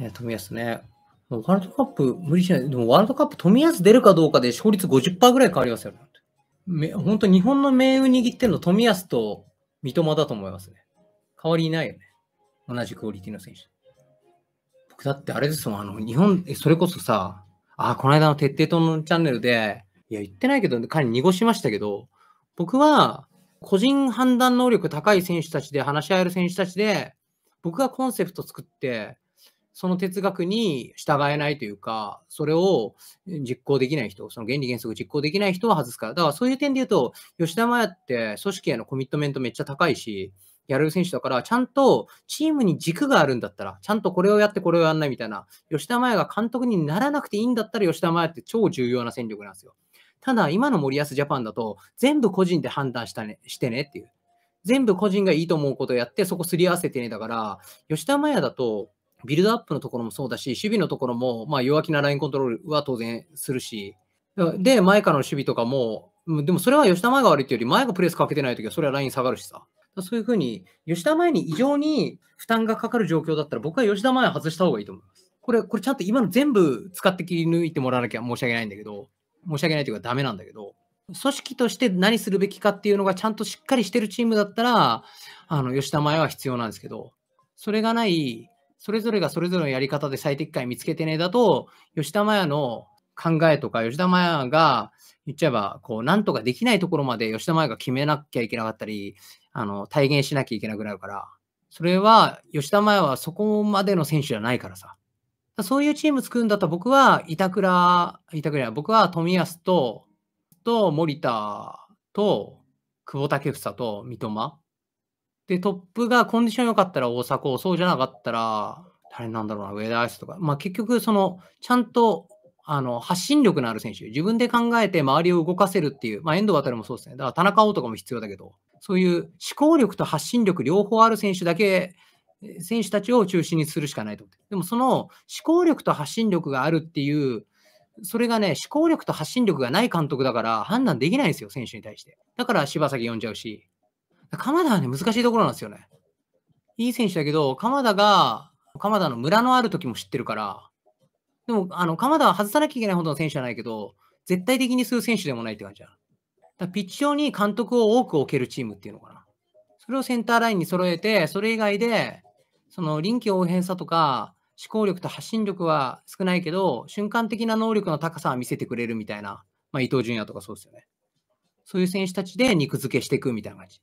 えー、冨安ね。ワールドカップ無理しない。でもワールドカップ冨安出るかどうかで勝率50%ぐらい変わりますよ、ね。め本当日本の命運握ってるの冨安と三笘だと思いますね。変わりないよね。同じクオリティの選手。僕だってあれですもん、あの、日本、それこそさ、あ、この間の徹底とのチャンネルで、いや、言ってないけど、彼に濁しましたけど、僕は、個人判断能力高い選手たちで、話し合える選手たちで、僕がコンセプト作って、その哲学に従えないというか、それを実行できない人、その原理原則実行できない人は外すから。だからそういう点で言うと、吉田麻也って組織へのコミットメントめっちゃ高いし、やれる選手だから、ちゃんとチームに軸があるんだったら、ちゃんとこれをやってこれをやんないみたいな、吉田麻也が監督にならなくていいんだったら、吉田麻也って超重要な戦力なんですよ。ただ、今の森保ジャパンだと、全部個人で判断した、ね、してねっていう。全部個人がいいと思うことをやって、そこすり合わせてねだから、吉田麻也だと、ビルドアップのところもそうだし、守備のところも、まあ、弱気なラインコントロールは当然するし、で、前からの守備とかも、でもそれは吉田前が悪いっていうより、前がプレスかけてないときは、それはライン下がるしさ。そういうふうに、吉田前に異常に負担がかかる状況だったら、僕は吉田前外した方がいいと思います。これ、これちゃんと今の全部使って切り抜いてもらわなきゃ申し訳ないんだけど、申し訳ないというかダメなんだけど、組織として何するべきかっていうのがちゃんとしっかりしてるチームだったら、あの、吉田前は必要なんですけど、それがないそれぞれがそれぞれのやり方で最適解見つけてねだと、吉田麻也の考えとか、吉田麻也が言っちゃえば、こう、なんとかできないところまで吉田麻也が決めなきゃいけなかったり、あの、体現しなきゃいけなくなるから、それは、吉田麻也はそこまでの選手じゃないからさ。そういうチーム作るんだったら僕は板倉、板倉、僕は冨安と、と森田と久保建英と三笘で、トップがコンディション良かったら大迫、そうじゃなかったら、誰なんだろうな、上田アイスとか。まあ、結局、その、ちゃんと、あの、発信力のある選手、自分で考えて周りを動かせるっていう、まあ、遠藤航もそうですね。だから田中碧とかも必要だけど、そういう思考力と発信力両方ある選手だけ、選手たちを中心にするしかないと思って。でも、その思考力と発信力があるっていう、それがね、思考力と発信力がない監督だから判断できないんですよ、選手に対して。だから柴崎呼んじゃうし、鎌田はね、難しいところなんですよね。いい選手だけど、鎌田が、鎌田の村のある時も知ってるから、でも、あの、鎌田は外さなきゃいけないほどの選手じゃないけど、絶対的にする選手でもないって感じだ。だピッチ上に監督を多く置けるチームっていうのかな。それをセンターラインに揃えて、それ以外で、その臨機応変さとか、思考力と発信力は少ないけど、瞬間的な能力の高さは見せてくれるみたいな、まあ、伊東純也とかそうですよね。そういう選手たちで肉付けしていくみたいな感じ。